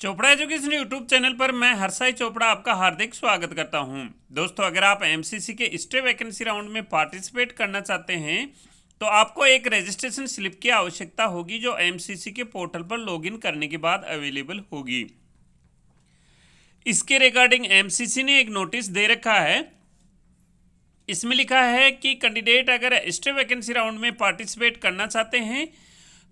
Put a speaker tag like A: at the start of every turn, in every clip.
A: Chopra education YouTube channel पर मैं हरसाई चोपड़ा आपका हार्दिक स्वागत करता हूं दोस्तों अगर आप एमसीसी के स्टे वैकेंसी राउंड में पार्टिसिपेट करना चाहते हैं तो आपको एक रजिस्ट्रेशन स्लिप की आवश्यकता होगी जो एमसीसी के पोर्टल पर लॉगिन करने के बाद अवेलेबल होगी इसके रिगार्डिंग एम ने एक नोटिस दे रखा है इसमें लिखा है कि कैंडिडेट अगर स्टे वैकेंसी राउंड में पार्टिसिपेट करना चाहते हैं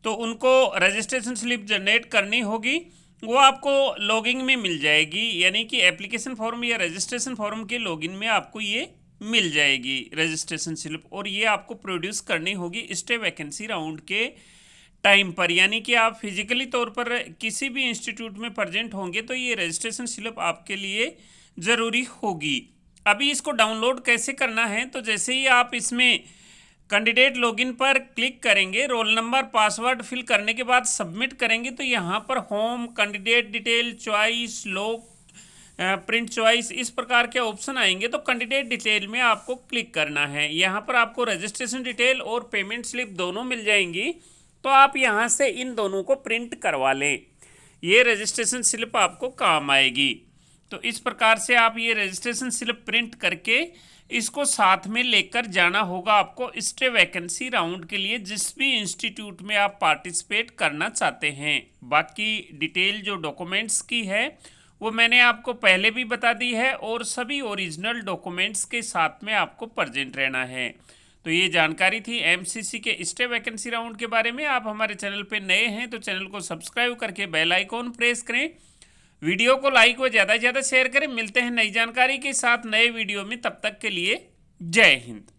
A: तो उनको रजिस्ट्रेशन स्लिप जनरेट करनी होगी वो आपको लॉगिंग में मिल जाएगी यानी कि एप्लीकेशन फॉर्म या रजिस्ट्रेशन फॉर्म के लॉगिन में आपको ये मिल जाएगी रजिस्ट्रेशन स्लिप और ये आपको प्रोड्यूस करनी होगी स्टे वैकेंसी राउंड के टाइम पर यानी कि आप फिजिकली तौर पर किसी भी इंस्टीट्यूट में प्रजेंट होंगे तो ये रजिस्ट्रेशन स्लिप आपके लिए ज़रूरी होगी अभी इसको डाउनलोड कैसे करना है तो जैसे ही आप इसमें कैंडिडेट लॉगिन पर क्लिक करेंगे रोल नंबर पासवर्ड फिल करने के बाद सबमिट करेंगे तो यहाँ पर home candidate detail choice lock print choice इस प्रकार के ऑप्शन आएंगे तो कैंडिडेट डिटेल में आपको क्लिक करना है यहाँ पर आपको रजिस्ट्रेशन डिटेल और पेमेंट स्लिप दोनों मिल जाएंगी तो आप यहाँ से इन दोनों को प्रिंट करवा लें ये रजिस्ट्रेशन स्लिप आपको काम आएगी तो इस प्रकार से आप ये रजिस्ट्रेशन स्लिप प्रिंट करके इसको साथ में लेकर जाना होगा आपको स्टे वैकेंसी राउंड के लिए जिस भी इंस्टीट्यूट में आप पार्टिसिपेट करना चाहते हैं बाकी डिटेल जो डॉक्यूमेंट्स की है वो मैंने आपको पहले भी बता दी है और सभी ओरिजिनल डॉक्यूमेंट्स के साथ में आपको प्रजेंट रहना है तो ये जानकारी थी एमसीसी के स्टे वैकेंसी राउंड के बारे में आप हमारे चैनल पे नए हैं तो चैनल को सब्सक्राइब करके बेल आइकॉन प्रेस करें वीडियो को लाइक व ज़्यादा से ज़्यादा शेयर करें मिलते हैं नई जानकारी के साथ नए वीडियो में तब तक के लिए जय हिंद